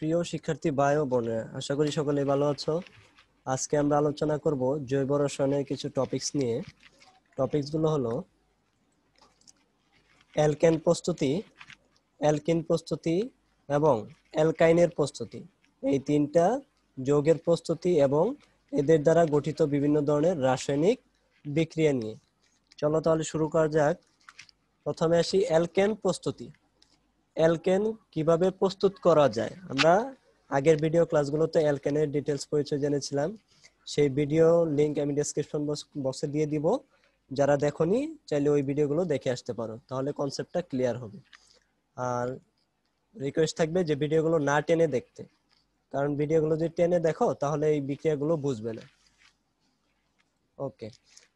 প্রিয় শিক্ষার্থী ভাই ও বোনে আশা করি সকলে ভালো আছো আজকে আমরা আলোচনা করব জৈব রসায়নের কিছু টপিকস নিয়ে টপিকসগুলো হলো অ্যালকেন প্রস্তুতি অ্যালকিন প্রস্তুতি এবং অ্যালকাইনের প্রস্তুতি এই তিনটা যৌগের প্রস্তুতি এবং এদের দ্বারা গঠিত বিভিন্ন ধরনের রাসায়নিক বিক্রিয়া নিয়ে চলো তাহলে শুরু করা যাক প্রথমে আসি অ্যালকেন প্রস্তুতি অ্যালকেন কিভাবে প্রস্তুত করা যায় আমরা আগের ভিডিও ক্লাসগুলোতে অ্যালকেনের ডিটেলস পরিচয় জেনেছিলাম সেই ভিডিও লিংক আমি ডিসক্রিপশন বক্সে দিয়ে দিব যারা দেখনি চাইলে ওই ভিডিওগুলো দেখে আসতে পারো তাহলে কনসেপ্টটা ক্লিয়ার হবে আর রিকোয়েস্ট থাকবে যে ভিডিওগুলো না টেনে দেখতে কারণ ভিডিওগুলো যদি টেনে দেখো তাহলে এই বিক্রিয়াগুলো বুঝবে না ওকে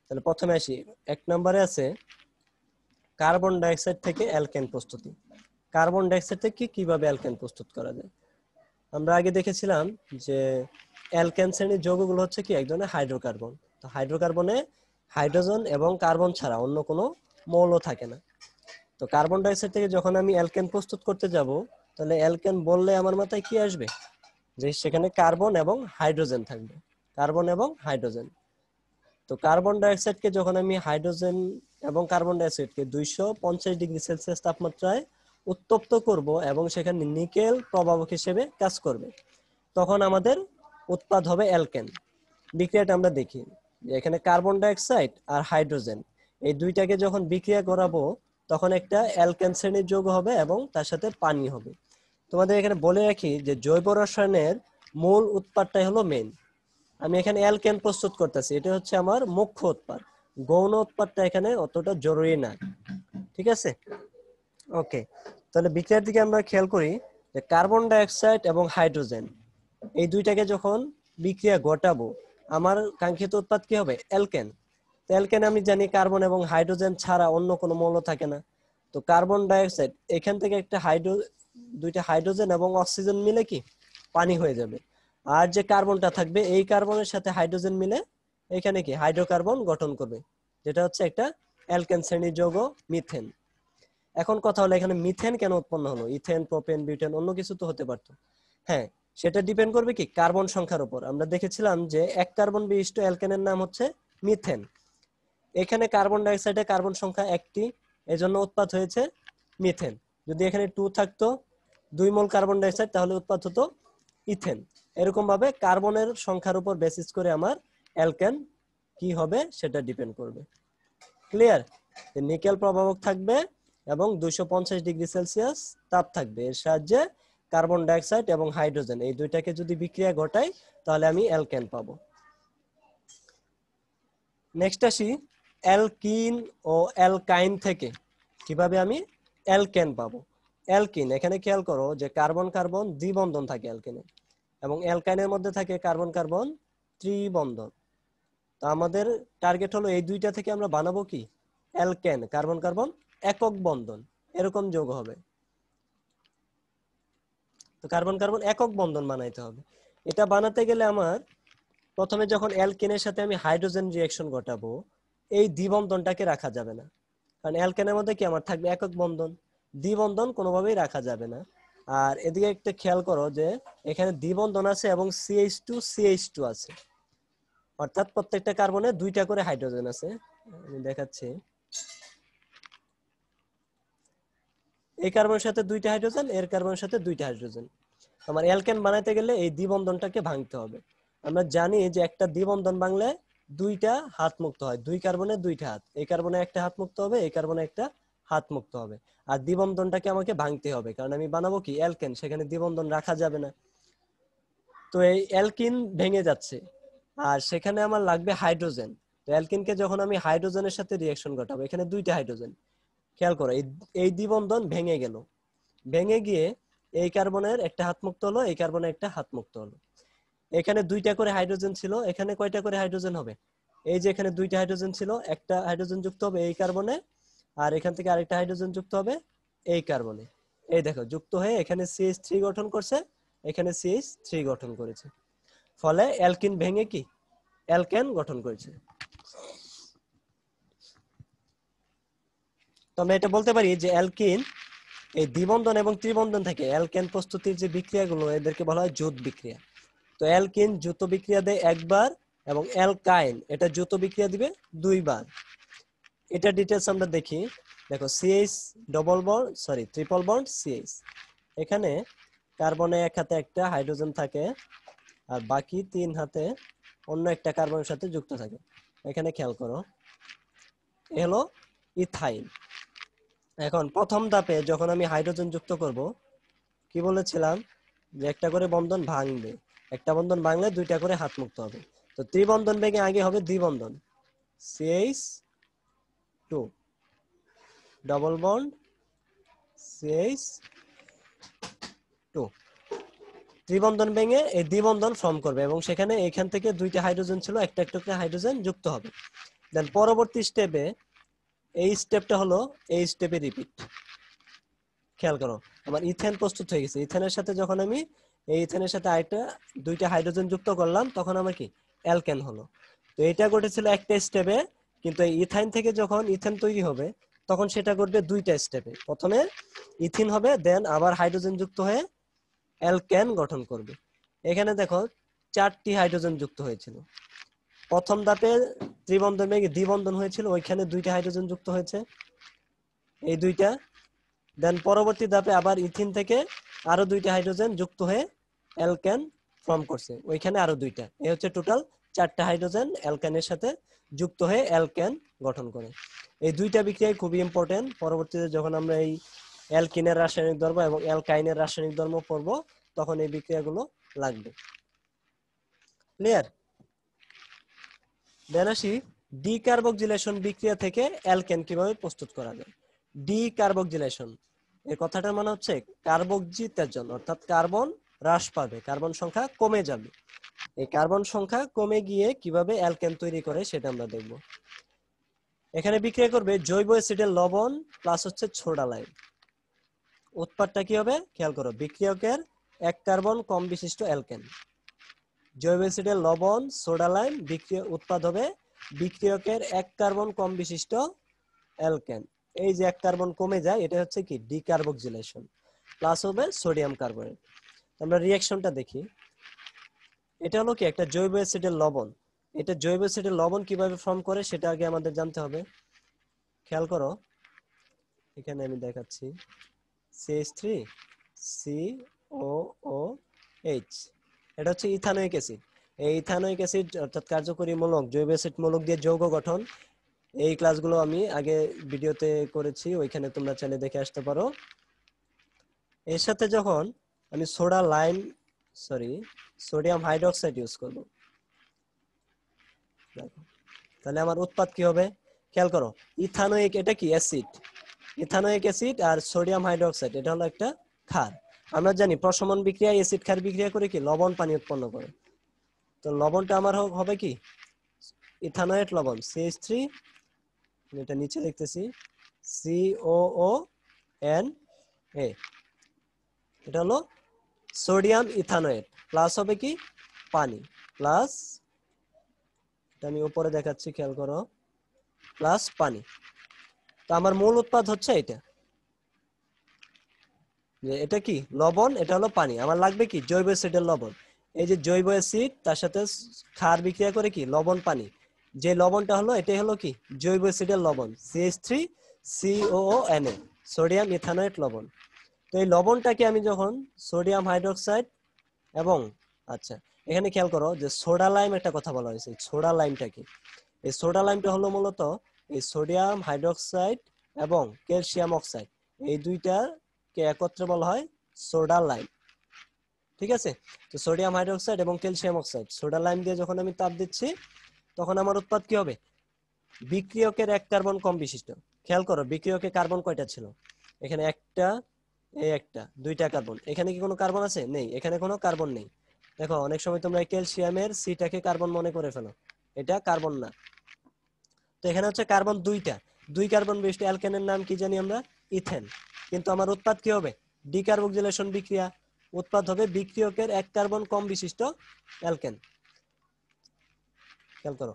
তাহলে প্রথমে আসি এক নম্বরে আছে কার্বন ডাইঅক্সাইড থেকে অ্যালকেন প্রস্তুতি কার্বন ডাইঅক্সাইড থেকে কিভাবে অ্যালকেন প্রস্তুত করা যায় আমরা আগে দেখেছিলাম যে অ্যালকেন শ্রেণীর যৌগগুলো হচ্ছে কি এক ধরনের হাইড্রোকার্বন তো হাইড্রোকার্বনে হাইড্রোজেন এবং কার্বন ছাড়া অন্য কোনো মৌল থাকে না তো কার্বন ডাইঅক্সাইড থেকে যখন আমি অ্যালকেন প্রস্তুত করতে যাব তাহলে অ্যালকেন বললে আমার মাথায় কি আসবে যে সেখানে কার্বন এবং হাইড্রোজেন থাকবে কার্বন এবং হাইড্রোজেন তো কার্বন ডাইঅক্সাইডকে যখন আমি হাইড্রোজেন এবং কার্বন ডাইঅক্সাইডকে দুইশো পঞ্চাশ ডিগ্রি সেলসিয়াস তাপমাত্রায় উত্তপ্ত করব এবং সেখানে নিকেল প্রভাবক হিসেবে কাজ করবে তখন আমাদের উৎপাদ হবে অ্যালকেন বিক্রিয়াটা আমরা দেখি এখানে কার্বন ডাইঅক্সাইড আর হাইড্রোজেন এই দুইটাকে যখন বিক্রিয়া করাবো তখন একটা অ্যালকেন শ্রেণীর যোগ হবে এবং তার সাথে পানি হবে তোমাদের এখানে বলে রাখি যে জৈব রসায়নের মূল উৎপাদটাই হলো মেন আমি এখানে অ্যালকেন প্রস্তুত করতেছি এটা হচ্ছে আমার মুখ্য উৎপাদ গৌণ উৎপাদটা এখানে অতটা জরুরি না ঠিক আছে ওকে তাহলে বিক্রিয়ার দিকে আমরা খেয়াল করি যে কার্বন ডাইঅক্সাইড এবং হাইড্রোজেন এই দুইটাকে যখন বিক্রিয়া ঘটাবো আমার কাঙ্ক্ষিত উৎপাদ কি হবে অ্যালকেন তো অ্যালকেন আমি জানি কার্বন এবং হাইড্রোজেন ছাড়া অন্য কোনো মৌল থাকে না তো কার্বন ডাইঅক্সাইড এখান থেকে একটা হাইড্রো দুইটা হাইড্রোজেন এবং অক্সিজেন মিলে কি পানি হয়ে যাবে আর যে কার্বনটা থাকবে এই কার্বনের সাথে হাইড্রোজেন মিলে এখানে কি হাইড্রোকার্বন গঠন করবে যেটা হচ্ছে একটা অ্যালকেন শ্রেণীর যৌগ মিথেন এখন কথা হলো এখানে মিথেন কেন উৎপন্ন হলো ইথেন প্রোপেন বিউটেন অন্য কিছু তো হতে পারতো হ্যাঁ সেটা ডিপেন্ড করবে কি কার্বন সংখ্যার উপর আমরা দেখেছিলাম যে এক কার্বন বিশিষ্ট অ্যালকেনের নাম হচ্ছে মিথেন এখানে কার্বন ডাইঅক্সাইডে কার্বন সংখ্যা একটি এজন্য উৎপাদ হয়েছে মিথেন যদি এখানে টু থাকতো দুই মোল কার্বন ডাইঅক্সাইড তাহলে উৎপাদ হতো ইথেন এরকম ভাবে কার্বনের সংখ্যার উপর বেসিস করে আমার অ্যালকেন কি হবে সেটা ডিপেন্ড করবে ক্লিয়ার নিকেল প্রভাবক থাকবে এবং দুইশো ডিগ্রি সেলসিয়াস তাপ থাকবে এর সাহায্যে কার্বন ডাইঅক্সাইড এবং হাইড্রোজেন এই দুইটাকে যদি বিক্রিয়া ঘটাই তাহলে আমি অ্যালকেন পাবো নেক্সট আসি অ্যালকিন ও অ্যালকাইন থেকে কিভাবে আমি অ্যালকেন পাবো অ্যালকিন এখানে খেয়াল করো যে কার্বন কার্বন দ্বিবন্ধন থাকে অ্যালকিনে এবং অ্যালকাইনের মধ্যে থাকে কার্বন কার্বন ত্রিবন্ধন তো আমাদের টার্গেট হলো এই দুইটা থেকে আমরা বানাবো কি অ্যালকেন কার্বন কার্বন একক বন্ধন এরকম যোগ হবে তো কার্বন কার্বন একক বন্ধন বানাইতে হবে এটা বানাতে গেলে আমার প্রথমে যখন অ্যালকেনের সাথে আমি হাইড্রোজেন রিয়াকশন ঘটাবো এই দ্বিবন্ধনটাকে রাখা যাবে না কারণ অ্যালকেনের মধ্যে কি আমার থাকবে একক বন্ধন দ্বিবন্ধন কোনোভাবেই রাখা যাবে না আর এদিকে একটা খেয়াল করো যে এখানে দ্বিবন্ধন আছে এবং সিএইচ টু সিএইচ টু আছে অর্থাৎ প্রত্যেকটা কার্বনে দুইটা করে হাইড্রোজেন আছে আমি দেখাচ্ছি এই কার্বনের সাথে দুইটা হাইড্রোজেন এর কার্বনের সাথে দুইটা হাইড্রোজেন আমার অ্যালকেন বানাইতে গেলে এই দ্বিবন্ধনটাকে ভাঙতে হবে আমরা জানি যে একটা দ্বিবন্ধন ভাঙলে দুইটা হাত মুক্ত হয় দুই কার্বনে দুইটা হাত এই কার্বনে একটা হাত মুক্ত হবে এই কার্বনে একটা হাত মুক্ত হবে আর দ্বিবন্ধনটাকে আমাকে ভাঙতে হবে কারণ আমি বানাবো কি অ্যালকেন সেখানে দ্বিবন্ধন রাখা যাবে না তো এই অ্যালকিন ভেঙে যাচ্ছে আর সেখানে আমার লাগবে হাইড্রোজেন তো অ্যালকিনকে যখন আমি হাইড্রোজেনের সাথে রিয়াকশন ঘটাবো এখানে দুইটা হাইড্রোজেন খেয়াল করো এই দ্বিবন্ধন ভেঙে গেল ভেঙে গিয়ে এই কার্বনের একটা হাত মুক্ত হলো এই কার্বনের একটা হাত মুক্ত হলো এখানে দুইটা করে হাইড্রোজেন ছিল এখানে কয়টা করে হাইড্রোজেন হবে এই যে এখানে দুইটা হাইড্রোজেন ছিল একটা হাইড্রোজেন যুক্ত হবে এই কার্বনে আর এখান থেকে আরেকটা হাইড্রোজেন যুক্ত হবে এই কার্বনে এই দেখো যুক্ত হয়ে এখানে সিএইচ থ্রি গঠন করছে এখানে সিএইচ থ্রি গঠন করেছে ফলে অ্যালকিন ভেঙে কি অ্যালকেন গঠন করেছে তো আমরা এটা বলতে পারি যে অ্যালকিন এই দ্বিবন্ধন এবং ত্রিবন্ধন থেকে অ্যালকেন প্রস্তুতির যে বিক্রিয়াগুলো এদেরকে বলা হয় জুত বিক্রিয়া তো অ্যালকিন জুত বিক্রিয়া দেয় একবার এবং অ্যালকাইন এটা জুত বিক্রিয়া দিবে দুইবার এটা ডিটেলস আমরা দেখি দেখো CH double bond sorry triple bond CH এখানে কার্বনে এক হাতে একটা হাইড্রোজেন থাকে আর বাকি তিন হাতে অন্য একটা কার্বনের সাথে যুক্ত থাকে এখানে খেয়াল করো এ হলো ইথাইন এখন প্রথম ধাপে যখন আমি হাইড্রোজেন যুক্ত করব কি বলেছিলাম যে একটা করে বন্ধন ভাঙবে একটা বন্ধন ভাঙলে দুইটা করে হাত মুক্ত হবে তো ত্রিবন্ধন ভেঙে আগে হবে দ্বিবন্ধন CH two double bond CH two ত্রিবন্ধন ভেঙে এই দ্বিবন্ধন ফর্ম করবে এবং সেখানে এখান থেকে দুইটা হাইড্রোজেন ছিল একটা একটা করে হাইড্রোজেন যুক্ত হবে দেন পরবর্তী স্টেপে এই স্টেপটা হলো এই স্টেপে রিপিট খেয়াল করো আমার ইথেন প্রস্তুত হয়ে গেছে ইথেনের সাথে যখন আমি এই ইথেনের সাথে আরেকটা দুইটা হাইড্রোজেন যুক্ত করলাম তখন আমার কি অ্যালকেন হলো তো এটা ঘটেছিল একটা স্টেপে কিন্তু এই ইথাইন থেকে যখন ইথেন তৈরি হবে তখন সেটা ঘটবে দুইটা স্টেপে প্রথমে ইথিন হবে দেন আবার হাইড্রোজেন যুক্ত হয়ে অ্যালকেন গঠন করবে এখানে দেখো চারটি হাইড্রোজেন যুক্ত হয়েছিল প্রথম ধাপে ত্রিবন্ধন ভেঙে দ্বিবন্ধন হয়েছিল ওইখানে দুইটা হাইড্রোজেন যুক্ত হয়েছে এই দুইটা দেন পরবর্তী ধাপে আবার ইথিন থেকে আরো দুইটা হাইড্রোজেন যুক্ত হয়ে অ্যালকেন ফর্ম করছে ওইখানে আরো দুইটা এ হচ্ছে টোটাল চারটা হাইড্রোজেন অ্যালকেনের সাথে যুক্ত হয়ে অ্যালকেন গঠন করে এই দুইটা বিক্রিয়াই খুবই ইম্পর্টেন্ট পরবর্তীতে যখন আমরা এই অ্যালকিনের রাসায়নিক ধর্ম এবং অ্যালকাইনের রাসায়নিক ধর্ম পড়ব তখন এই বিক্রিয়াগুলো লাগবে ক্লিয়ার দেন ডি কার্বকজিলেশন বিক্রিয়া থেকে অ্যালকেন কিভাবে প্রস্তুত করা যায় কার্বকজিলেশন এর কথাটার মানে হচ্ছে জন্য অর্থাৎ কার্বন হ্রাস পাবে কার্বন সংখ্যা কমে যাবে এই কার্বন সংখ্যা কমে গিয়ে কিভাবে অ্যালকেন তৈরি করে সেটা আমরা দেখব এখানে বিক্রিয়া করবে জৈব অ্যাসিডের লবণ প্লাস হচ্ছে ছোড়া লাইন উৎপাদটা কি হবে খেয়াল করো বিক্রিয়কের এক কার্বন কম বিশিষ্ট অ্যালকেন জৈব অ্যাসিডের লবণ সোডালাইন বিক্রিয় উৎপাদ হবে বিক্রিয়কের এক কার্বন কম বিশিষ্ট অ্যালকেন এই যে এক কার্বন কমে যায় এটা হচ্ছে কি ডিকার্বক্সিলেশন প্লাস হবে সোডিয়াম কার্বনেট আমরা রিয়াকশনটা দেখি এটা হলো কি একটা জৈব অ্যাসিডের লবণ এটা জৈব অ্যাসিডের লবণ কিভাবে ফর্ম করে সেটা আগে আমাদের জানতে হবে খেয়াল করো এখানে আমি দেখাচ্ছি CS three C O O H এটা হচ্ছে ইথানোয়িক অ্যাসিড এই ইথানোয়িক অ্যাসিড অর্থাৎ কার্যকরী মূলক জৈব অ্যাসিড মূলক দিয়ে যৌগ গঠন এই ক্লাসগুলো আমি আগে ভিডিওতে করেছি ওইখানে তোমরা চ্যানেল দেখে আসতে পারো এর সাথে যখন আমি soda lime sorry sodium hydroxide use করব তাহলে আমার উৎপাদ কি হবে খেয়াল করো ইথানোয়িক এটা কি অ্যাসিড ইথানোয়িক অ্যাসিড আর সোডিয়াম হাইড্রোক্সাইড এটা হলো একটা ক্ষার আমরা জানি প্রশমন বিক্রিয়া এসিড ক্ষার বিক্রিয়া করে কি লবণ পানি উৎপন্ন করে তো লবণটা আমার হবে কি ইথানোয়েট লবণ সিএস থ্রি এটা নিচে দেখতেছি সিও এন এ এটা হলো সোডিয়াম ইথানোয়েট প্লাস হবে কি পানি প্লাস এটা আমি উপরে দেখাচ্ছি খেয়াল করো প্লাস পানি তো আমার মূল উৎপাদ হচ্ছে এটা যে এটা কি লবণ এটা হলো পানি আমার লাগবে কি জৈব অ্যাসিডের লবণ এই যে জৈব অ্যাসিড তার সাথে ক্ষার বিক্রিয়া করে কি লবণ পানি যে লবণটা হলো এটাই হলো কি জৈব অ্যাসিডের লবণ CS three N sodium ethanoate লবণ তো এই লবণটাকে আমি যখন সোডিয়াম হাইড্রোক্সাইড এবং আচ্ছা এখানে খেয়াল করো যে সোডা লাইম একটা কথা বলা হয়েছে সোডা লাইমটা কি এই সোডা লাইমটা হলো মূলত এই সোডিয়াম হাইড্রোক্সাইড এবং ক্যালসিয়াম অক্সাইড এই দুইটার কে একত্রে বলা হয় সোডা লাইম ঠিক আছে তো সোডিয়াম হাইড্রোক্সাইড এবং ক্যালসিয়াম অক্সাইড সোডা লাইম দিয়ে যখন আমি তাপ দিচ্ছি তখন আমার উৎপাদ কি হবে বিক্রিয়কের এক কার্বন কম বিশিষ্ট খেয়াল করো বিক্রিয়কে কার্বন কয়টা ছিল এখানে একটা এই একটা দুইটা কার্বন এখানে কি কোনো কার্বন আছে নেই এখানে কোনো কার্বন নেই দেখো অনেক সময় তোমরা ক্যালসিয়ামের সিটাকে কার্বন মনে করে ফেলো এটা কার্বন না তো এখানে হচ্ছে কার্বন দুইটা দুই কার্বন বিশিষ্ট অ্যালকেনের নাম কি জানি আমরা ইথেন কিন্তু আমার উৎপাদ কি হবে ডিকার্বক্সিলেশন বিক্রিয়া উৎপাদ হবে বিক্রিয়কের এক কার্বন কম বিশিষ্ট অ্যালকেন খেয়াল করো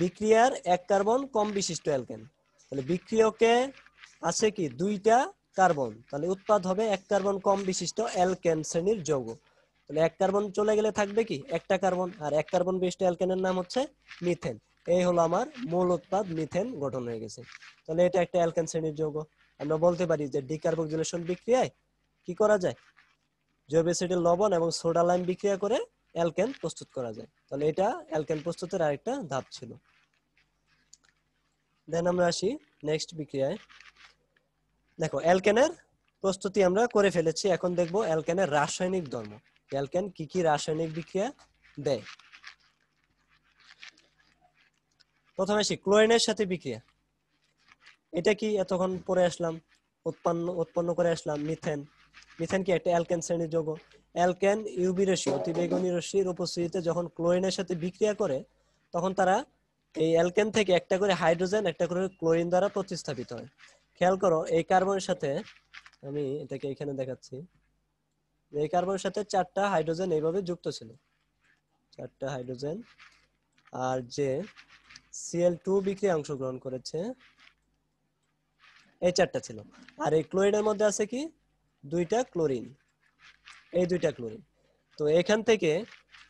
বিক্রিয়ার এক কার্বন কম বিশিষ্ট অ্যালকেন তাহলে বিক্রিয়কে আছে কি দুইটা কার্বন তাহলে উৎপাদ হবে এক কার্বন কম বিশিষ্ট অ্যালকেন শ্রেণীর যৌগ তাহলে এক কার্বন চলে গেলে থাকবে কি একটা কার্বন আর এক কার্বন বিশিষ্ট অ্যালকেনের নাম হচ্ছে মিথেন এই হলো আমার মূল উৎপাদ মিথেন গঠন হয়ে গেছে তাহলে এটা একটা অ্যালকেন শ্রেণীর যৌগ আমরা বলতে পারি যে ডিকার্বোক্সিলেশন বিক্রিয়ায় কি করা যায় জৈব অ্যাসিডের লবণ এবং সোডা লাইম বিক্রিয়া করে অ্যালকেন প্রস্তুত করা যায় তাহলে এটা অ্যালকেন প্রস্তুতের আরেকটা ধাপ ছিল দেন আমরা আসি নেক্সট বিক্রিয়ায় দেখো অ্যালকেনের প্রস্তুতি আমরা করে ফেলেছি এখন দেখব অ্যালকেনের রাসায়নিক ধর্ম অ্যালকেন কি কি রাসায়নিক বিক্রিয়া দেয় প্রথমে আসি ক্লোরিনের সাথে বিক্রিয়া এটা কি এতক্ষণ পরে আসলাম উৎপন্ন উৎপন্ন করে আসলাম মিথেন মিথেন কি একটা অ্যালকেন শ্রেণীর যৌগ অ্যালকেন ইউবি রশ্মি বেগুনি রশ্মির উপস্থিতিতে যখন ক্লোরিনের সাথে বিক্রিয়া করে তখন তারা এই অ্যালকেন থেকে একটা করে হাইড্রোজেন একটা করে ক্লোরিন দ্বারা প্রতিস্থাপিত হয় খেয়াল করো এই কার্বনের সাথে আমি এটাকে এখানে দেখাচ্ছি এই কার্বনের সাথে চারটা হাইড্রোজেন এইভাবে যুক্ত ছিল চারটা হাইড্রোজেন আর যে সিএল টু বিক্রিয়া অংশগ্রহণ করেছে এই চারটা ছিল আর এই ক্লোরিনের মধ্যে আছে কি দুইটা ক্লোরিন এই দুইটা ক্লোরিন তো এখান থেকে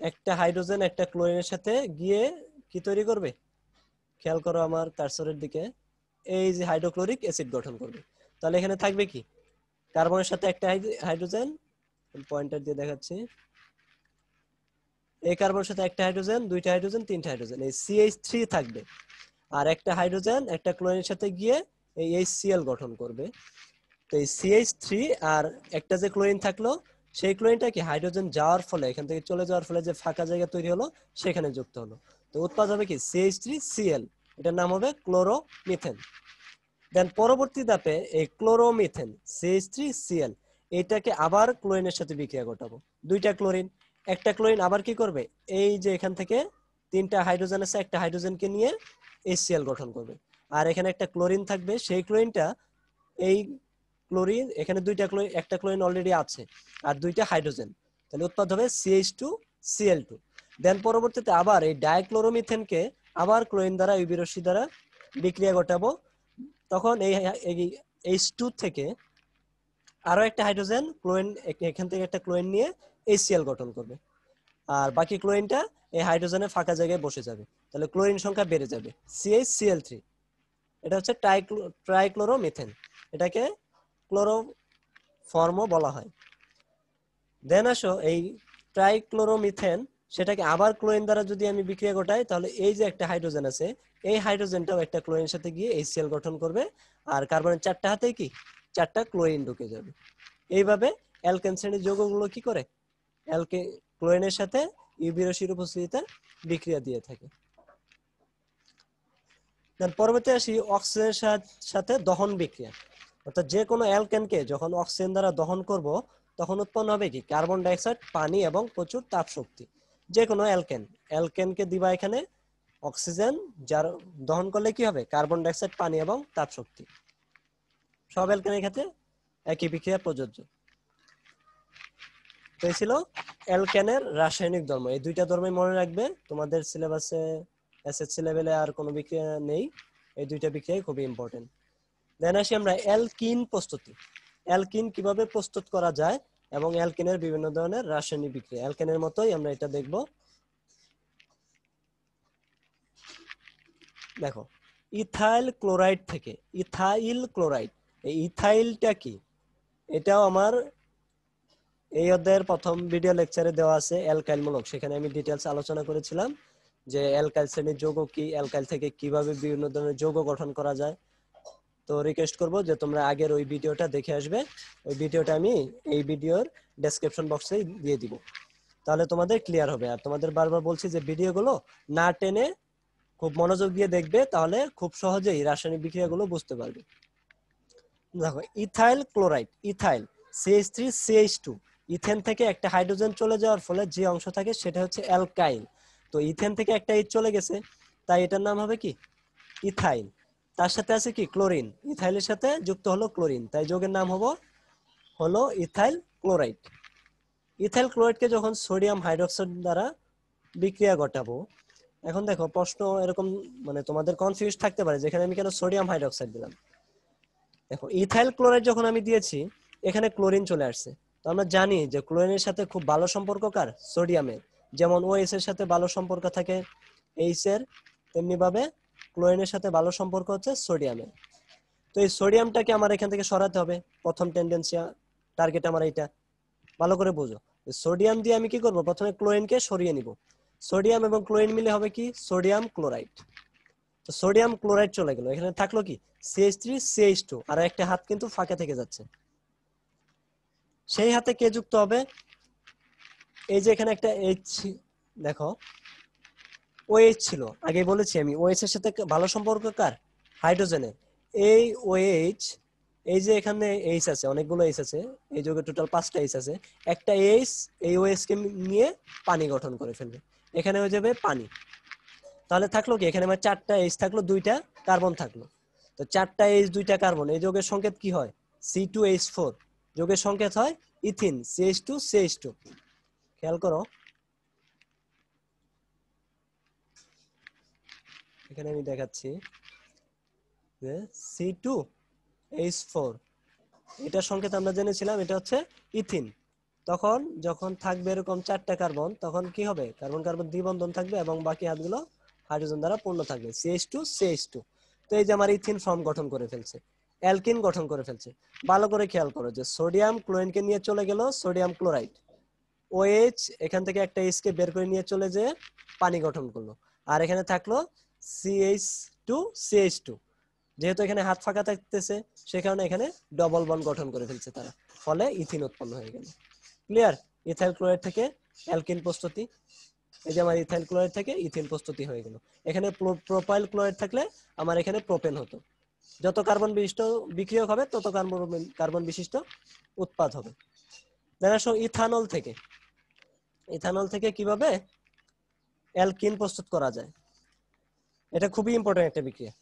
একটা হাইড্রোজেন একটা ক্লোরিনের সাথে গিয়ে কি তৈরি করবে খেয়াল করো আমার কার্সরের দিকে এই যে হাইড্রোক্লোরিক অ্যাসিড গঠন করবে তাহলে এখানে থাকবে কি কার্বনের সাথে একটা হাইড্রোজেন পয়েন্টার দিয়ে দেখাচ্ছি এই কার্বনের সাথে একটা হাইড্রোজেন দুইটা হাইড্রোজেন তিনটা হাইড্রোজেন এই সিএইচ থ্রি থাকবে আর একটা হাইড্রোজেন একটা ক্লোরিনের সাথে গিয়ে এই এইচ এইচসিএল গঠন করবে তো এই সিএইচ থ্রি আর একটা যে ক্লোরিন থাকলো সেই ক্লোরিনটা কি হাইড্রোজেন যাওয়ার ফলে এখান থেকে চলে যাওয়ার ফলে যে ফাঁকা জায়গা তৈরি হলো সেখানে যুক্ত হলো তো উৎপাদ হবে কি সিএইচ থ্রি সিএল এটার নাম হবে ক্লোরোমিথেন দেন পরবর্তী ধাপে এই ক্লোরোমিথেন সিএইচ থ্রি সিএল এটাকে আবার ক্লোরিনের সাথে বিক্রিয়া ঘটাবো দুইটা ক্লোরিন একটা ক্লোরিন আবার কি করবে এই যে এখান থেকে তিনটা হাইড্রোজেন আছে একটা হাইড্রোজেনকে নিয়ে এসিএল গঠন করবে আর এখানে একটা ক্লোরিন থাকবে সেই ক্লোরিনটা এই ক্লোরিন এখানে দুইটা ক্লোরিন একটা ক্লোরিন অলরেডি আছে আর দুইটা হাইড্রোজেন তাহলে উৎপাদ হবে CH two CL two then পরবর্তীতে আবার এই ডায়ক্লোরোমিথেনকে আবার ক্লোরিন দ্বারা ইউবিরশ্মি দ্বারা বিক্রিয়া ঘটাবো তখন এই এইচ টু থেকে আরো একটা হাইড্রোজেন ক্লোরিন এখান থেকে একটা ক্লোরিন নিয়ে এসিএল গঠন করবে আর বাকি ক্লোরিনটা এই হাইড্রোজেনের ফাঁকা জায়গায় বসে যাবে তাহলে ক্লোরিন সংখ্যা বেড়ে যাবে সিএইচ সিএল থ্রি এটা হচ্ছে ট্রাইক্লোরোমিথেন এটাকে ক্লোরোফর্মও বলা হয় দেন আসো এই ট্রাইক্লোরোমিথেন সেটাকে আবার ক্লোরিন দ্বারা যদি আমি বিক্রিয়া ঘটাই তাহলে এই যে একটা হাইড্রোজেন আছে এই হাইড্রোজেনটাও একটা ক্লোরিনের সাথে গিয়ে এইচসিএল গঠন করবে আর কার্বনের চারটা হাতে কি চারটা ক্লোরিন ঢুকে যাবে এইভাবে অ্যালকেন শ্রেণীর যৌগগুলো কি করে অ্যালকে ক্লোরিনের সাথে ইউবিরসির উপস্থিতিতে বিক্রিয়া দিয়ে থাকে দেন পরবর্তী আসি অক্সিজেনের সাথে দহন বিক্রিয়া অর্থাৎ যে কোনো অ্যালকেনকে যখন অক্সিজেন দ্বারা দহন করব তখন উৎপন্ন হবে কি কার্বন ডাইঅক্সাইড পানি এবং প্রচুর তাপ শক্তি যে কোনো অ্যালকেন অ্যালকেনকে দিবা এখানে অক্সিজেন যার দহন করলে কি হবে কার্বন ডাইঅক্সাইড পানি এবং তাপ শক্তি সব অ্যালকেনের ক্ষেত্রে একই বিক্রিয়া প্রযোজ্য তো ছিল অ্যালকেনের রাসায়নিক ধর্ম এই দুইটা ধর্মই মনে রাখবে তোমাদের সিলেবাসে এসএসসি লেভেলে আর কোনো বিক্রিয়া নেই এই দুইটা বিক্রিয়াই খুবই ইম্পর্টেন্ট দেন আসি আমরা অ্যালকিন প্রস্তুতি অ্যালকিন কিভাবে প্রস্তুত করা যায় এবং অ্যালকিনের বিভিন্ন ধরনের রাসায়নিক বিক্রিয়া অ্যালকিনের মতোই আমরা এটা দেখব দেখো ইথাইল ক্লোরাইড থেকে ইথাইল ক্লোরাইড এই ইথাইলটা কি এটাও আমার এই অধ্যায়ের প্রথম ভিডিও লেকচারে দেওয়া আছে অ্যালকাইল মূলক সেখানে আমি ডিটেলস আলোচনা করেছিলাম যে অ্যালকাইল শ্রেণীর যৌগ কি অ্যালকাইল থেকে কিভাবে বিভিন্ন ধরনের যৌগ গঠন করা যায় তো রিকোয়েস্ট করব যে তোমরা আগের ওই ভিডিওটা দেখে আসবে ওই ভিডিওটা আমি এই ভিডিওর ডেসক্রিপশন বক্সে দিয়ে দিব তাহলে তোমাদের ক্লিয়ার হবে আর তোমাদের বারবার বলছি যে ভিডিওগুলো না টেনে খুব মনোযোগ দিয়ে দেখবে তাহলে খুব সহজেই রাসায়নিক বিক্রিয়াগুলো বুঝতে পারবে দেখো ethyl chloride ethyl CH three CH two ethane থেকে একটা হাইড্রোজেন চলে যাওয়ার ফলে যে অংশ থাকে সেটা হচ্ছে অ্যালকাইল তো ইথেন থেকে একটা ইথ চলে গেছে তাই এটার নাম হবে কি ইথাইল তার সাথে আছে কি ক্লোরিন ইথাইলের সাথে যুক্ত হলো ক্লোরিন তাই যোগের নাম হবো হলো ইথাইল ক্লোরাইড ইথাইল ক্লোরাইডকে যখন সোডিয়াম হাইড্রোক্সাইড দ্বারা বিক্রিয়া ঘটাবো এখন দেখো প্রশ্ন এরকম মানে তোমাদের কনফিউজ থাকতে পারে যেখানে আমি কেন সোডিয়াম হাইড্রোক্সাইড দিলাম দেখো ইথাইল ক্লোরাইড যখন আমি দিয়েছি এখানে ক্লোরিন চলে আসছে তো আমরা জানি যে ক্লোরিনের সাথে খুব ভালো সম্পর্ক কার সোডিয়ামের যেমন ও এস এর সাথে ভালো সম্পর্ক থাকে এইচ এর তেমনি ভাবে ক্লোরিনের সাথে ভালো সম্পর্ক হচ্ছে সোডিয়ামের তো এই সোডিয়ামটাকে আমার এখান থেকে সরাতে হবে প্রথম টেন্ডেন্সি টার্গেট আমার এটা ভালো করে বোঝো সোডিয়াম দিয়ে আমি কি করব প্রথমে ক্লোরিনকে সরিয়ে নিব সোডিয়াম এবং ক্লোরিন মিলে হবে কি সোডিয়াম ক্লোরাইড তো সোডিয়াম ক্লোরাইড চলে গেল এখানে থাকলো কি সিএইচ থ্রি সিএইচ টু আর একটা হাত কিন্তু ফাঁকে থেকে যাচ্ছে সেই হাতে কে যুক্ত হবে এই যে এখানে একটা এইচ দেখো ওএইচ ছিল আগে বলেছি আমি ওএইচ এর সাথে ভালো সম্পর্ক কার হাইড্রোজেনের এই ওএইচ এই যে এখানে এইচ আছে অনেকগুলো এইচ আছে এই যুগে টোটাল পাঁচটা এইচ আছে একটা এইচ এই ওএইচ কে নিয়ে পানি গঠন করে ফেলবে এখানে হয়ে যাবে পানি তাহলে থাকলো কি এখানে আমার চারটা এইচ থাকলো দুইটা কার্বন থাকলো তো চারটা এইচ দুইটা কার্বন এই যোগের সংকেত কি হয় সি টু এইচ ফোর যোগের সংকেত হয় ethene C H two C H two খেয়াল করো এখানে আমি দেখাচ্ছি যে সি টু এইচ ফোর এটার সংকেত আমরা জেনেছিলাম এটা হচ্ছে ইথিন তখন যখন থাকবে এরকম চারটা কার্বন তখন কি হবে কার্বন কার্বন দ্বিবন্ধন থাকবে এবং বাকি হাতগুলো হাইড্রোজেন দ্বারা পূর্ণ থাকবে সিএইচ টু সিএইচ টু তো এই যে আমার ইথিন ফর্ম গঠন করে ফেলছে অ্যালকিন গঠন করে ফেলছে ভালো করে খেয়াল করো যে সোডিয়াম ক্লোরিনকে নিয়ে চলে গেল সোডিয়াম ক্লোরাইড ওএইচ এখান থেকে একটা কে বের করে নিয়ে চলে যেয়ে পানি গঠন করলো আর এখানে থাকলো সিএইচ টু টু যেহেতু এখানে হাত ফাঁকা থাকতেছে সে কারণে এখানে ডবল বন গঠন করে ফেলছে তারা ফলে ইথিন উৎপন্ন হয়ে গেল ক্লিয়ার ইথাইল ক্লোরাইড থেকে অ্যালকিন প্রস্তুতি এই যে আমার ইথাইল ক্লোরাইড থেকে ইথিন প্রস্তুতি হয়ে গেল এখানে প্রোপাইল ক্লোরাইড থাকলে আমার এখানে প্রোপেন হতো যত কার্বন বিশিষ্ট বিক্রিয়ক হবে তত কার্বন কার্বন বিশিষ্ট উৎপাদ হবে দেন ইথানল থেকে ইথানল থেকে কিভাবে অ্যালকিন প্রস্তুত করা যায় এটা খুবই ইম্পর্টেন্ট একটা বিক্রিয়া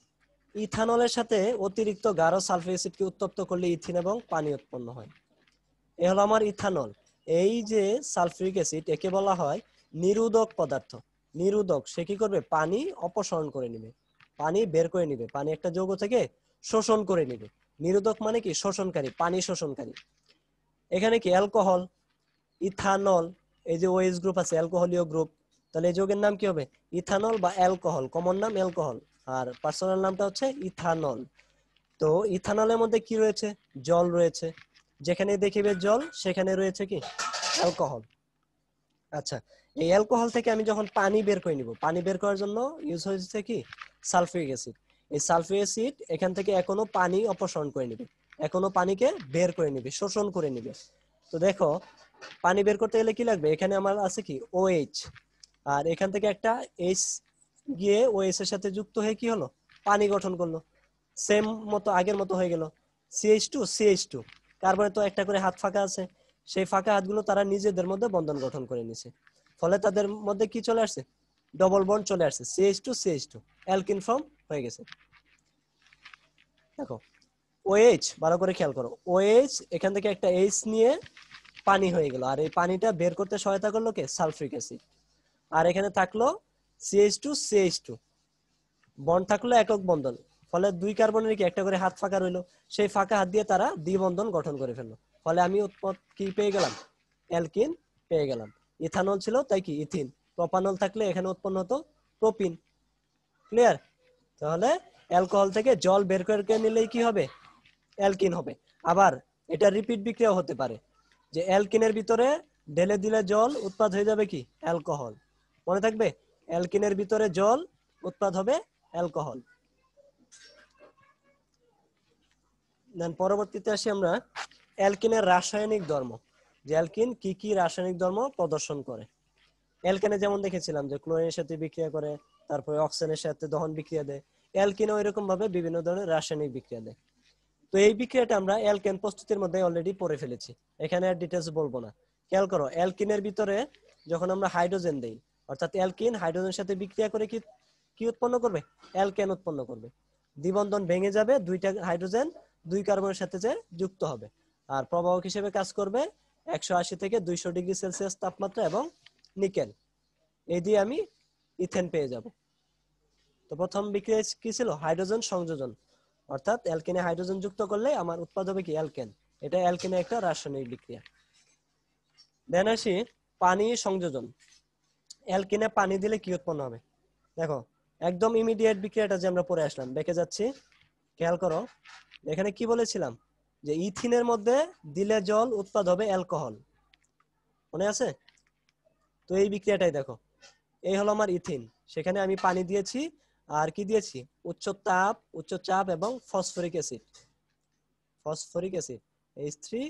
ইথানলের সাথে অতিরিক্ত গাঢ় সালফার অ্যাসিডকে উত্তপ্ত করলে ইথিন এবং পানি উৎপন্ন হয় এ হলো আমার ইথানল এই যে সালফিউরিক অ্যাসিড একে বলা হয় নিরোধক পদার্থ নিরোধক সে কি করবে পানি অপসারণ করে নেবে পানি বের করে নেবে পানি একটা যৌগ থেকে শোষণ করে নেবে নিরোধক মানে কি শোষণকারী পানি শোষণকারী এখানে কি অ্যালকোহল ইথানল এই যে ওএস গ্রুপ আছে অ্যালকোহলীয় গ্রুপ তাহলে এই যৌগের নাম কি হবে ইথানল বা অ্যালকোহল কমন নাম অ্যালকোহল আর পার্সোনাল নামটা হচ্ছে ইথানল তো ইথানলের মধ্যে কি রয়েছে জল রয়েছে যেখানে দেখিবে জল সেখানে রয়েছে কি অ্যালকোহল আচ্ছা এই অ্যালকোহল থেকে আমি যখন পানি বের করে নিব পানি বের করার জন্য ইউজ হয়েছে কি সালফিউরিক অ্যাসিড এই সালফিউরিক অ্যাসিড এখান থেকে এখনো পানি অপসারণ করে নিবে এখনো পানিকে বের করে নিবে শোষণ করে নিবে তো দেখো পানি বের করতে গেলে কি লাগবে এখানে আমার আছে কি ও এইচ আর এখান থেকে একটা এইচ গিয়ে ও এর সাথে যুক্ত হয়ে কি হলো পানি গঠন করলো সেম মতো আগের মতো হয়ে গেল সিএইচ টু টু কার্বনে তো একটা করে হাত ফাঁকা আছে সেই ফাঁকা হাতগুলো তারা নিজেদের মধ্যে বন্ধন গঠন করে নিছে ফলে তাদের মধ্যে কি চলে আসছে ডবল বন্ড চলে আসছে H two CH two alkene form হয়ে গেছে দেখো ওএইচ ভালো করে খেয়াল করো এইচ এখান থেকে একটা এইচ নিয়ে পানি হয়ে গেল আর এই পানিটা বের করতে সহায়তা করলো কে সালফ্রিক অ্যাসিড আর এখানে থাকলো CH two CH two bond থাকলো একক বন্ধন ফলে দুই কার্বনের কি একটা করে হাত ফাঁকা রইলো সেই ফাঁকা হাত দিয়ে তারা দ্বিবন্ধন গঠন করে ফেললো ফলে আমি উৎপাদ কি পেয়ে গেলাম অ্যালকিন পেয়ে গেলাম ইথানল ছিল তাই কি ইথিন প্রপানল থাকলে এখানে উৎপন্ন হতো প্রোপিন ক্লিয়ার তাহলে অ্যালকোহল থেকে জল বের করে নিলেই কি হবে অ্যালকিন হবে আবার এটা রিপিট বিক্রিয়া হতে পারে যে অ্যালকিনের ভিতরে ঢেলে দিলে জল উৎপাদ হয়ে যাবে কি অ্যালকোহল মনে থাকবে অ্যালকিনের ভিতরে জল উৎপাদ হবে অ্যালকোহল দেন পরবর্তীতে আসি আমরা অ্যালকিনের রাসায়নিক ধর্ম যে অ্যালকিন কি কি রাসায়নিক ধর্ম প্রদর্শন করে অ্যালকিনে যেমন দেখেছিলাম যে ক্লোরিনের সাথে বিক্রিয়া করে তারপরে অক্সিজেনের সাথে দহন বিক্রিয়া দেয় অ্যালকিনও ওইরকম ভাবে বিভিন্ন ধরনের রাসায়নিক বিক্রিয়া দেয় তো এই বিক্রিয়াটা আমরা অ্যালকেন প্রস্তুতির মধ্যে অলরেডি পড়ে ফেলেছি এখানে আর ডিটেলস বলবো না খেয়াল করো অ্যালকিনের ভিতরে যখন আমরা হাইড্রোজেন দেই অর্থাৎ অ্যালকিন হাইড্রোজেনের সাথে বিক্রিয়া করে কি কি উৎপন্ন করবে অ্যালকেন উৎপন্ন করবে দ্বিবন্ধন ভেঙে যাবে দুইটা হাইড্রোজেন দুই কার্বনের সাথে যে যুক্ত হবে আর প্রবাহক হিসেবে কাজ করবে একশো আশি থেকে দুইশো ডিগ্রি সেলসিয়াস তাপমাত্রা এবং নিকেল এই দিয়ে আমি ইথেন পেয়ে যাব তো প্রথম বিক্রিয়া কি ছিল হাইড্রোজেন সংযোজন অর্থাৎ অ্যালকেনে হাইড্রোজেন যুক্ত করলে আমার উৎপাদ হবে কি অ্যালকেন এটা অ্যালকেনে একটা রাসায়নিক বিক্রিয়া দেন আসি পানি সংযোজন অ্যালকেনে পানি দিলে কি উৎপন্ন হবে দেখো একদম ইমিডিয়েট বিক্রিয়াটা যে আমরা পরে আসলাম দেখে যাচ্ছি খেয়াল করো এখানে কি বলেছিলাম যে ইথিনের মধ্যে দিলে জল উৎপাদ হবে অ্যালকোহল মনে আছে তো এই বিক্রিয়াটাই দেখো এই হলো আমার ইথিন সেখানে আমি পানি দিয়েছি আর কি দিয়েছি উচ্চ তাপ উচ্চ চাপ এবং phosphoric acid phosphoric acid H three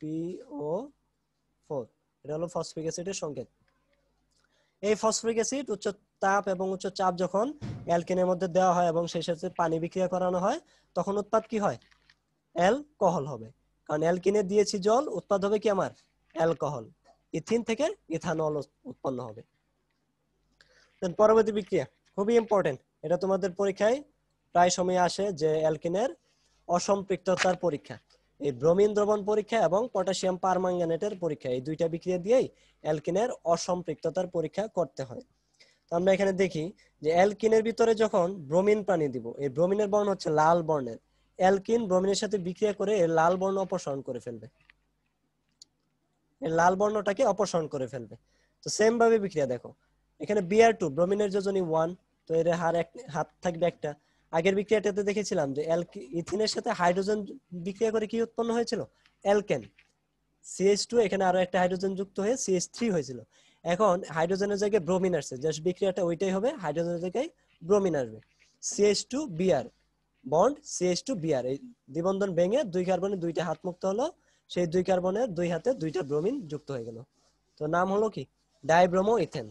PO four এটা হলো ফসফরিক অ্যাসিডের সংকেত এই ফসফরিক অ্যাসিড উচ্চ তাপ এবং উচ্চ চাপ যখন অ্যালকিনের মধ্যে দেওয়া হয় এবং সেই সাথে পানি বিক্রিয়া করানো হয় তখন উৎপাদ কি হয় অ্যালকোহল হবে কারণ অ্যালকিনে দিয়েছি জল উৎপাদ হবে কি আমার অ্যালকোহল ইথিন থেকে ইথানল উৎপন্ন হবে পরবর্তী বিক্রিয়া খুবই ইম্পর্টেন্ট এটা তোমাদের পরীক্ষায় প্রায় সময় আসে যে অ্যালকিনের অসম্পৃক্ততার পরীক্ষা এই ব্রোমিন দ্রবণ পরীক্ষা এবং পটাশিয়াম পারমাঙ্গানেটের পরীক্ষা এই দুইটা বিক্রিয়া দিয়েই অ্যালকিনের অসম্পৃক্ততার পরীক্ষা করতে হয় তো আমরা এখানে দেখি যে অ্যালকিনের ভিতরে যখন ব্রোমিন পানি দিব এই ব্রোমিনের বর্ণ হচ্ছে লাল বর্ণের অ্যালকিন ব্রোমিনের সাথে বিক্রিয়া করে এর লাল বর্ণ অপসারণ করে ফেলবে এর লাল বর্ণটাকে অপসারণ করে ফেলবে তো সেম ভাবে বিক্রিয়া দেখো এখানে বিআর টু ব্রোমিনের যোজনী ওয়ান তো এর হার এক হাত থাকবে একটা আগের বিক্রিয়াটাতে দেখেছিলাম যে ইথিনের সাথে হাইড্রোজেন বিক্রিয়া করে কি উৎপন্ন হয়েছিল অ্যালকেন সিএস টু এখানে আরো একটা হাইড্রোজেন যুক্ত হয়ে সিএস থ্রি হয়েছিল এখন হাইড্রোজেনের জায়গায় ব্রোমিন আসছে জাস্ট বিক্রিয়াটা ওইটাই হবে হাইড্রোজেনের জায়গায় ব্রোমিন আসবে CS two BR bond CS two BR এই দ্বিবন্ধন ভেঙে দুই কার্বনে দুইটা হাত মুক্ত হলো সেই দুই কার্বনের দুই হাতে দুইটা ব্রোমিন যুক্ত হয়ে গেল তো নাম হলো কি ডাইব্রোমো ইথেন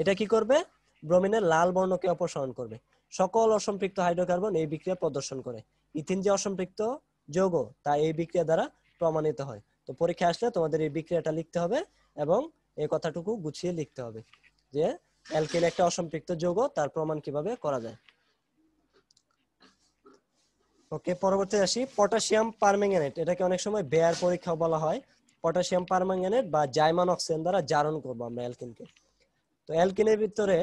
এটা কি করবে ব্রোমিনের লাল বর্ণকে অপসারণ করবে সকল অসম্পৃক্ত হাইড্রোকার্বন এই বিক্রিয়া প্রদর্শন করে ইথিন যে অসম্পৃক্ত যৌগ তা এই বিক্রিয়া দ্বারা প্রমাণিত হয় তো পরীক্ষায় আসলে তোমাদের এই বিক্রিয়াটা লিখতে হবে এবং এই কথাটুকু গুছিয়ে লিখতে হবে যে অ্যালকেন একটা অসম্পৃক্ত যৌগ তার প্রমাণ কিভাবে করা যায় ওকে পরবর্তী আসি পটাশিয়াম পারম্যাঙ্গানেট এটাকে অনেক সময় বেয়ার পরীক্ষা বলা হয় পটাশিয়াম পারম্যাঙ্গানেট বা জাইমান অক্সিজেন দ্বারা জারণ করবো আমরা অ্যালকিনকে তো অ্যালকিনের ভিতরে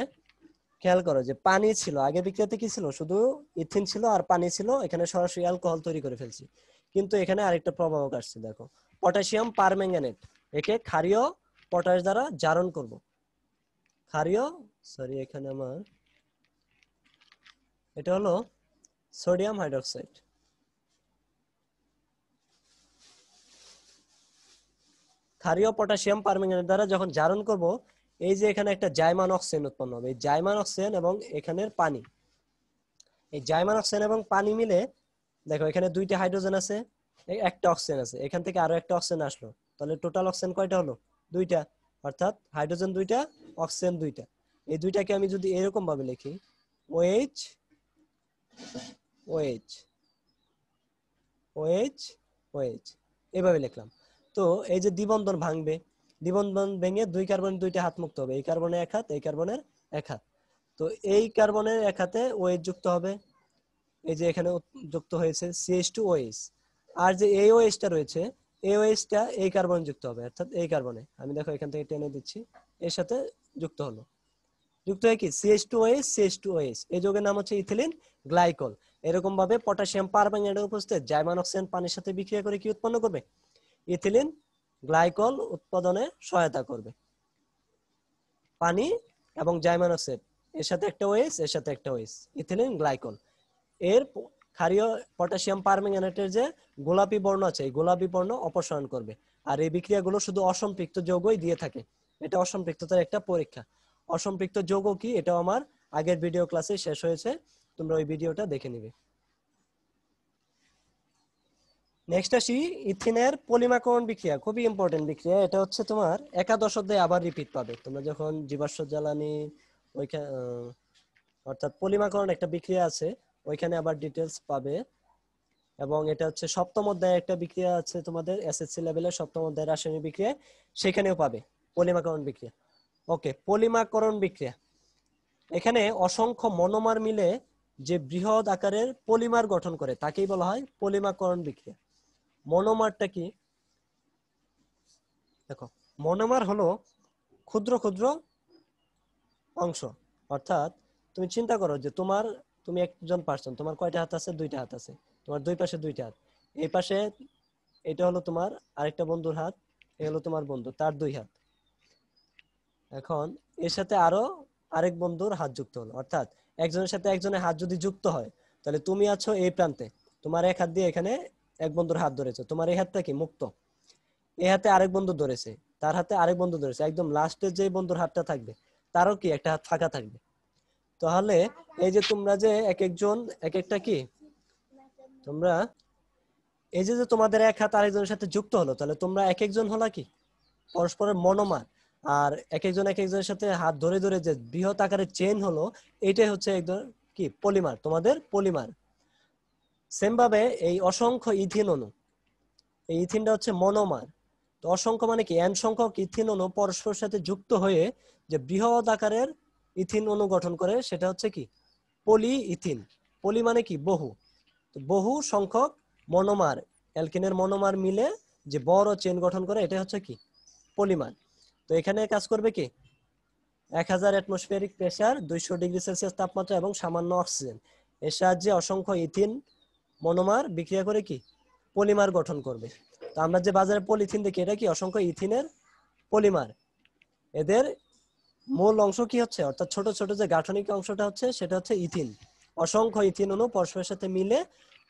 খেয়াল করো যে পানি ছিল আগে বিক্রিয়াতে কি ছিল শুধু ইথিন ছিল আর পানি ছিল এখানে সরাসরি অ্যালকোহল তৈরি করে ফেলছি কিন্তু এখানে আরেকটা প্রভাব আসছে দেখো পটাশিয়াম পারম্যাঙ্গানেট একে ক্ষারীয় পটাশ দ্বারা জারণ করব ক্ষারীয় সরি এখানে আমার এটা হলো সোডিয়াম হাইড্রক্সাইড ক্ষারীয় পটাশিয়াম পারম্যাঙ্গানেট দ্বারা যখন জারণ করব এই যে এখানে একটা জাইমান অক্সেন উৎপন্ন হবে এই জাইমান অক্সেন এবং এখানের পানি এই জাইমান অক্সেন এবং পানি মিলে দেখো এখানে দুইটা হাইড্রোজেন আছে একটা অক্সিজেন আছে এখান থেকে আরো একটা অক্সিজেন আসলো তাহলে টোটাল অক্সিজেন কয়টা হলো দুইটা অর্থাৎ হাইড্রোজেন দুইটা অক্সিজেন দুইটা এই দুইটাকে আমি যদি এরকম ভাবে লিখি ওএইচ ওএইচ ওএইচ ওএইচ এভাবে লিখলাম তো এই যে দ্বিবন্ধন ভাঙবে দ্বিবন্ধন ভেঙে দুই কার্বন দুইটা হাত মুক্ত হবে এই কার্বনের এক হাত এই কার্বনের এক হাত তো এই কার্বনের এক হাতে ওএইচ যুক্ত হবে এই যে এখানে যুক্ত হয়েছে সিএস টু ওয়েস আর যে এ ওএইচটা রয়েছে এ ওএইচটা এই কার্বন যুক্ত হবে অর্থাৎ এই কার্বনে আমি দেখো এখান থেকে টেনে দিচ্ছি এর সাথে যুক্ত হলো যুক্ত হয় কি CS two OH CS two ওয়েস এই যৌগের নাম হচ্ছে ইথিলিন গ্লাইকল এরকম ভাবে পটাশিয়াম পারম্যাঙ্গানেট উপস্থিত জাইমান অক্সিজেন পানির সাথে বিক্রিয়া করে কি উৎপন্ন করবে ইথিলিন গ্লাইকল উৎপাদনে সহায়তা করবে পানি এবং জাইমানোসেট এর সাথে একটা ওয়েস এর সাথে একটা ওয়েস ইথিলিন গ্লাইকল এর ক্ষারীয় পটাশিয়াম পারম্যাঙ্গানেটের যে গোলাপি বর্ণ আছে এই গোলাপি বর্ণ অপসারণ করবে আর এই বিক্রিয়াগুলো শুধু অসম্পৃক্ত যৌগই দিয়ে থাকে এটা অসম্পৃক্ততার একটা পরীক্ষা অসম্পৃক্ত যৌগ কি এটাও আমার আগের ভিডিও ক্লাসে শেষ হয়েছে তোমরা ওই ভিডিওটা দেখে নিবে নেক্সট আসি ইথিনের পলিমাকরণ বিক্রিয়া খুবই ইম্পর্টেন্ট বিক্রিয়া এটা হচ্ছে তোমার একাদশ অধ্যায় আবার রিপিট পাবে তোমরা যখন জীবাশ্ম জ্বালানি ওইখানে অর্থাৎ পলিমাকরণ একটা বিক্রিয়া আছে ওইখানে আবার ডিটেলস পাবে এবং এটা হচ্ছে সপ্তম অধ্যায় একটা বিক্রিয়া আছে তোমাদের এসএসসি লেভেলের সপ্তম অধ্যায় রাসায়নিক বিক্রিয়া সেখানেও পাবে পলিমাকরণ বিক্রিয়া ওকে পলিমাকরণ বিক্রিয়া এখানে অসংখ্য মনোমার মিলে যে বৃহৎ আকারের পলিমার গঠন করে তাকেই বলা হয় পলিমাকরণ বিক্রিয়া মনোমারটা কি দেখো মনোমার হলো ক্ষুদ্র ক্ষুদ্র অংশ অর্থাৎ তুমি চিন্তা করো যে তোমার তুমি একজন পার্সন তোমার কয়টা হাত আছে দুইটা হাত আছে তোমার দুই পাশে দুইটা হাত এই পাশে এটা হলো তোমার আরেকটা বন্ধুর হাত এ হলো তোমার বন্ধু তার দুই হাত এখন এর সাথে আরো আরেক বন্ধুর হাত যুক্ত হলো অর্থাৎ একজনের সাথে একজনের হাত যদি যুক্ত হয় তাহলে তুমি আছো এই প্রান্তে তোমার এক হাত দিয়ে এখানে এক বন্ধুর হাত ধরেছে তোমার এই হাতটা কি মুক্ত এই হাতে আরেক বন্ধু ধরেছে তার হাতে আরেক বন্ধু ধরেছে একদম লাস্টের যে বন্ধুর হাতটা থাকবে তারও কি একটা হাত ফাঁকা থাকবে তাহলে এই যে তোমরা যে এক একজন এক একটা কি তোমরা এই যে তোমাদের এক হাত আরেকজনের সাথে যুক্ত হলো তাহলে তোমরা এক একজন হলো কি পরস্পরের মনোমান আর এক একজন এক একজনের সাথে হাত ধরে ধরে যে বৃহৎ আকারে চেন হলো এটাই হচ্ছে একদম কি পলিমার তোমাদের পলিমার সেমভাবে এই অসংখ্য ইথিন অণু এই ইথিনটা হচ্ছে মনোমার তো অসংখ্য মানে কি এন সংখ্যক ইথিন অণু পরস্পরের সাথে যুক্ত হয়ে যে বৃহৎ আকারের ইথিন অণু গঠন করে সেটা হচ্ছে কি পলি ইথিন পলি মানে কি বহু বহু সংখ্যক মনোমার অ্যালকিনের মনোমার মিলে যে বড় চেন গঠন করে এটা হচ্ছে কি পলিমার তো এখানে কাজ করবে কি এক হাজার অ্যাটমসফিয়ারিক প্রেশার দুইশো ডিগ্রি সেলসিয়াস তাপমাত্রা এবং সামান্য অক্সিজেন এর সাহায্যে অসংখ্য ইথিন মনোমার বিক্রিয়া করে কি পলিমার গঠন করবে তো আমরা যে বাজারে পলিথিন দেখি এটা কি অসংখ্য ইথিনের পলিমার এদের মূল অংশ কি হচ্ছে অর্থাৎ ছোট ছোট যে গাঠনিক অংশটা হচ্ছে সেটা হচ্ছে ইথিন অসংখ্য ইথিন অনু পরস্পরের সাথে মিলে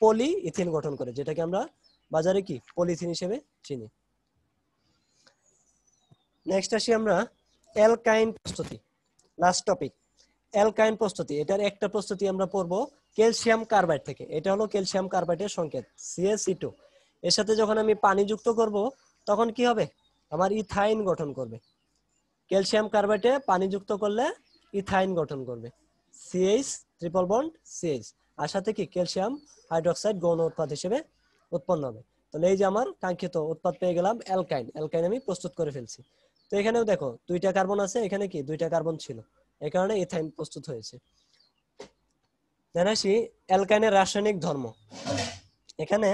পলি ইথিন গঠন করে যেটাকে আমরা বাজারে কি পলিথিন হিসেবে চিনি নেক্সট আসি আমরা অ্যালকাইন প্রস্তুতি লাস্ট টপিক অ্যালকাইন প্রস্তুতি এটার একটা প্রস্তুতি আমরা পড়বো ক্যালসিয়াম কার্বাইড থেকে এটা হলো ক্যালসিয়াম কার্বাইডের সংকেত সিএসি টু e এর সাথে যখন আমি পানি যুক্ত করব তখন কি হবে আমার ইথাইন গঠন করবে ক্যালসিয়াম কার্বাইডে পানি যুক্ত করলে ইথাইন গঠন করবে এইচ ট্রিপল বন্ড সিএইচ আর সাথে কি ক্যালসিয়াম হাইড্রোক্সাইড গৌণ উৎপাদ হিসেবে উৎপন্ন হবে তাহলে এই যে আমার কাঙ্ক্ষিত উৎপাদ পেয়ে গেলাম অ্যালকাইন অ্যালকাইন আমি প্রস্তুত করে ফেলছি তো এখানেও দেখো দুইটা কার্বন আছে এখানে কি দুইটা কার্বন ছিল এ কারণে ইথাইন প্রস্তুত হয়েছে যেন অ্যালকাইনের রাসায়নিক ধর্ম এখানে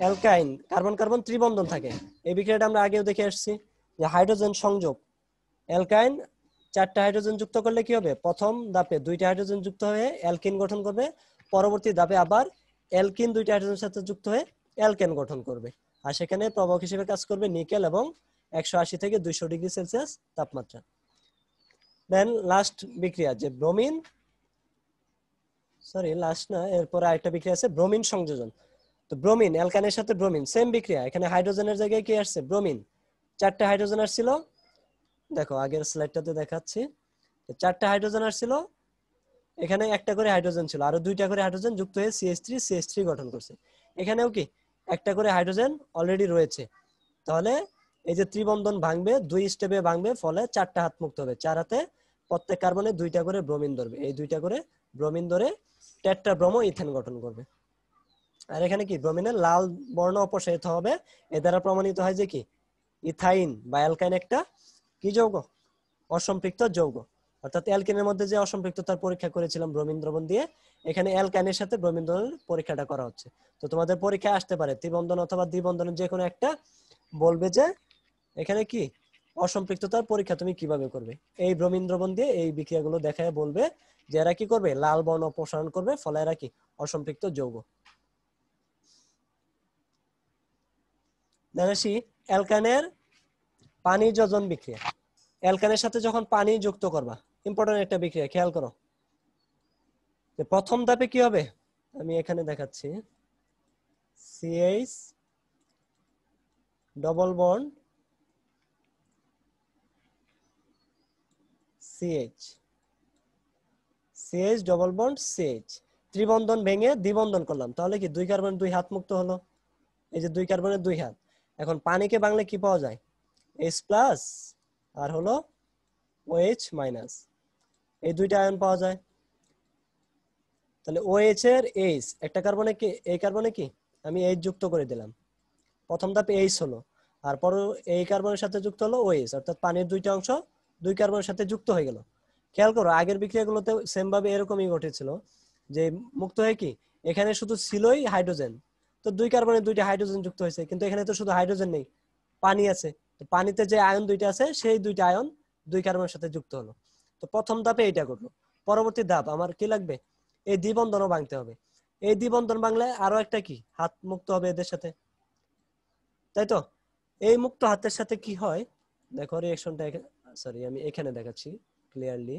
অ্যালকাইন কার্বন কার্বন ত্রিবন্ধন থাকে এই বিক্রিয়াটা আমরা আগেও দেখে আসছি যে হাইড্রোজেন সংযোগ অ্যালকাইন চারটা হাইড্রোজেন যুক্ত করলে কি হবে প্রথম দাপে দুইটা হাইড্রোজেন যুক্ত হয়ে অ্যালকিন গঠন করবে পরবর্তী দাপে আবার অ্যালকিন দুইটা হাইড্রোজেন সাথে যুক্ত হয়ে অ্যালকেন গঠন করবে আর সেখানে প্রভাবক হিসেবে কাজ করবে নিকেল এবং একশো আশি থেকে দুইশো ডিগ্রি সেলসিয়াস তাপমাত্রা দেন লাস্ট বিক্রিয়া যে ব্রোমিন সরি লাস্ট না এরপর আরেকটা বিক্রিয়া আছে ব্রোমিন সংযোজন তো ব্রোমিন অ্যালকানের সাথে ব্রোমিন সেম বিক্রিয়া এখানে হাইড্রোজেনের জায়গায় কি আসছে ব্রোমিন চারটা হাইড্রোজেন আসছিল দেখো আগের স্লাইডটাতে দেখাচ্ছি চারটা হাইড্রোজেন আসছিল এখানে একটা করে হাইড্রোজেন ছিল আরো দুইটা করে হাইড্রোজেন যুক্ত হয়ে সিএস থ্রি সিএস থ্রি গঠন করছে এখানেও কি একটা করে হাইড্রোজেন অলরেডি রয়েছে তাহলে এই যে ত্রিবন্ধন ভাঙবে দুই স্টেপে ভাঙবে ফলে চারটা হাত মুক্ত হবে চার হাতে প্রত্যেক কার্বনে দুইটা করে ব্রোমিন ধরবে এই দুইটা করে ব্রোমিন ধরে টেট্রা ব্রোমো ইথেন গঠন করবে আর এখানে কি ব্রমিনে লাল বর্ণ অপসারিত হবে এ দ্বারা প্রমাণিত হয় যে কি ইথাইন বা অ্যালকাইন একটা কি যৌগ অসম্পৃক্ত যৌগ অর্থাৎ অ্যালকেনের মধ্যে যে অসম্পৃক্ততার পরীক্ষা করেছিলাম ব্রোমিন দ্রবণ দিয়ে এখানে অ্যালকাইনের সাথে ব্রোমিন দ্রবণের পরীক্ষাটা করা হচ্ছে তো তোমাদের পরীক্ষায় আসতে পারে ত্রিবন্ধন অথবা দ্বিবন্ধন যে কোনো একটা বলবে যে এখানে কি অসম্পৃক্ততার পরীক্ষা তুমি কিভাবে করবে এই ব্রোমিন দ্রবণ দিয়ে এই বিক্রিয়াগুলো দেখায় বলবে যে এরা কি করবে লাল বর্ণ প্রসারণ করবে ফলে এরা কি অসম্পৃক্ত যৌগ দেখি অ্যালকানের পানি যজন বিক্রিয়া অ্যালকানের সাথে যখন পানি যুক্ত করবা ইম্পর্টেন্ট একটা বিক্রিয়া খেয়াল করো যে প্রথম ধাপে কি হবে আমি এখানে দেখাচ্ছি CH double bond CH CH double bond CH ত্রিবন্ধন ভেঙে দ্বিবন্ধন করলাম তাহলে কি দুই কার্বনের দুই হাত মুক্ত হলো এই যে দুই কার্বনের দুই হাত এখন পানিকে বাংলে কি পাওয়া যায় এইচ প্লাস আর হলো ওএইচ মাইনাস এই দুইটা আয়ন পাওয়া যায় তাহলে ওএইচ এর এইচ একটা কার্বনে কি এই কার্বনে কি আমি এইচ যুক্ত করে দিলাম প্রথম ধাপে এইচ হলো আর পর এই কার্বনের সাথে যুক্ত হলো ওএইচ অর্থাৎ পানির দুইটা অংশ দুই কার্বনের সাথে যুক্ত হয়ে গেল খেয়াল করো আগের বিক্রিয়াগুলোতে সেম ভাবে এরকমই ঘটেছিল যে মুক্ত হয় কি এখানে শুধু ছিলই হাইড্রোজেন তো দুই কার্বনে দুইটা হাইড্রোজেন যুক্ত হয়েছে কিন্তু এখানে তো শুধু হাইড্রোজেন নেই পানি আছে তো পানিতে যে আয়ন দুইটা আছে সেই দুইটা আয়ন দুই কার্বনের সাথে যুক্ত হলো তো প্রথম ধাপে এইটা ঘটলো পরবর্তী ধাপ আমার কি লাগবে এই দ্বিবন্ধনও ভাঙতে হবে এই দ্বিবন্ধন বাংলায় আরো একটা কি হাত মুক্ত হবে এদের সাথে তাই তো এই মুক্ত হাতের সাথে কি হয় দেখো রিয়াকশনটা সরি আমি এখানে দেখাচ্ছি ক্লিয়ারলি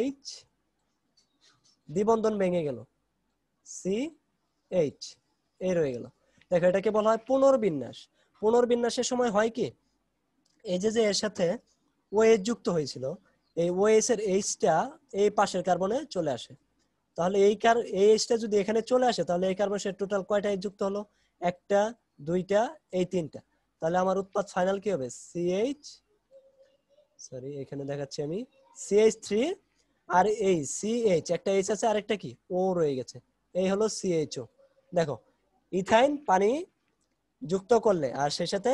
এইচ দ্বিবন্ধন ভেঙে গেল সি এইচ এই রয়ে গেল দেখো এটাকে বলা হয় পুনর্বিন্যাস পুনর্বিন্যাসের সময় হয় কি এই যে যে এর সাথে ওএস যুক্ত হয়েছিল এই ওএস এর এইচটা এই পাশের কার্বনে চলে আসে তাহলে এই কার এই এইচটা যদি এখানে চলে আসে তাহলে এই কার্বনের টোটাল কয়টা এইচ যুক্ত হলো একটা দুইটা এই তিনটা তাহলে আমার উৎপাদ ফাইনাল কি হবে এইচ সরি এখানে দেখাচ্ছি আমি এইচ থ্রি আর এই এইচ একটা এইচ আছে আর একটা কি ও রয়ে গেছে এই হলো ও দেখো ইথাইন পানি যুক্ত করলে আর সেই সাথে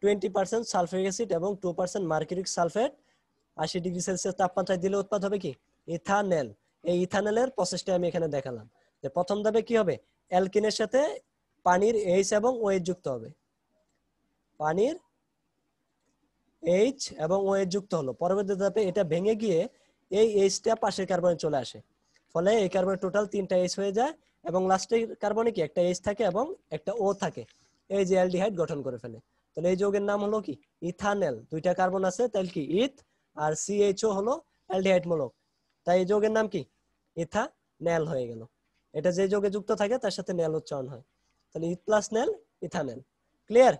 টোয়েন্টি পার্সেন্ট সালফিউরিক অ্যাসিড এবং টু পার্সেন্ট মার্কিউরিক সালফেট আশি ডিগ্রি সেলসিয়াস তাপমাত্রায় দিলে উৎপাদ হবে কি ইথানেল এই ইথানেলের প্রসেসটা আমি এখানে দেখালাম যে প্রথম ধাপে কি হবে অ্যালকিনের সাথে পানির এইচ এবং ওয়েচ যুক্ত হবে পানির এইচ এবং ও এইচ যুক্ত হলো পরবর্তী ধাপে এটা ভেঙে গিয়ে এই এইচটা পাশের কার্বনে চলে আসে ফলে এই কার্বনে টোটাল তিনটা এইচ হয়ে যায় এবং লাস্টের কার্বনে কি একটা এইচ থাকে এবং একটা ও থাকে এই যে অ্যালডিহাইড গঠন করে ফেলে তাহলে এই যৌগের নাম হলো কি ইথানেল দুইটা কার্বন আছে তাহলে কি ইথ আর সিএইচও হলো অ্যালডিহাইড মূলক তাই এই যৌগের নাম কি ইথা নেল হয়ে গেল এটা যে যৌগে যুক্ত থাকে তার সাথে নেল উচ্চারণ হয় তাহলে ইথ প্লাস নেল ইথানেল ক্লিয়ার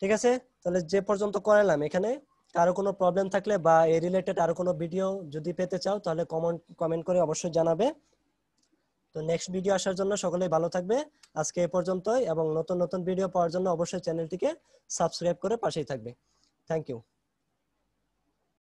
ঠিক আছে তাহলে যে পর্যন্ত করালাম এখানে কারো কোনো প্রবলেম থাকলে বা এ রিলেটেড আরো কোনো ভিডিও যদি পেতে চাও তাহলে কমেন্ট কমেন্ট করে অবশ্যই জানাবে তো নেক্সট ভিডিও আসার জন্য সকলেই ভালো থাকবে আজকে এ পর্যন্তই এবং নতুন নতুন ভিডিও পাওয়ার জন্য অবশ্যই চ্যানেলটিকে সাবস্ক্রাইব করে পাশেই থাকবে থ্যাংক ইউ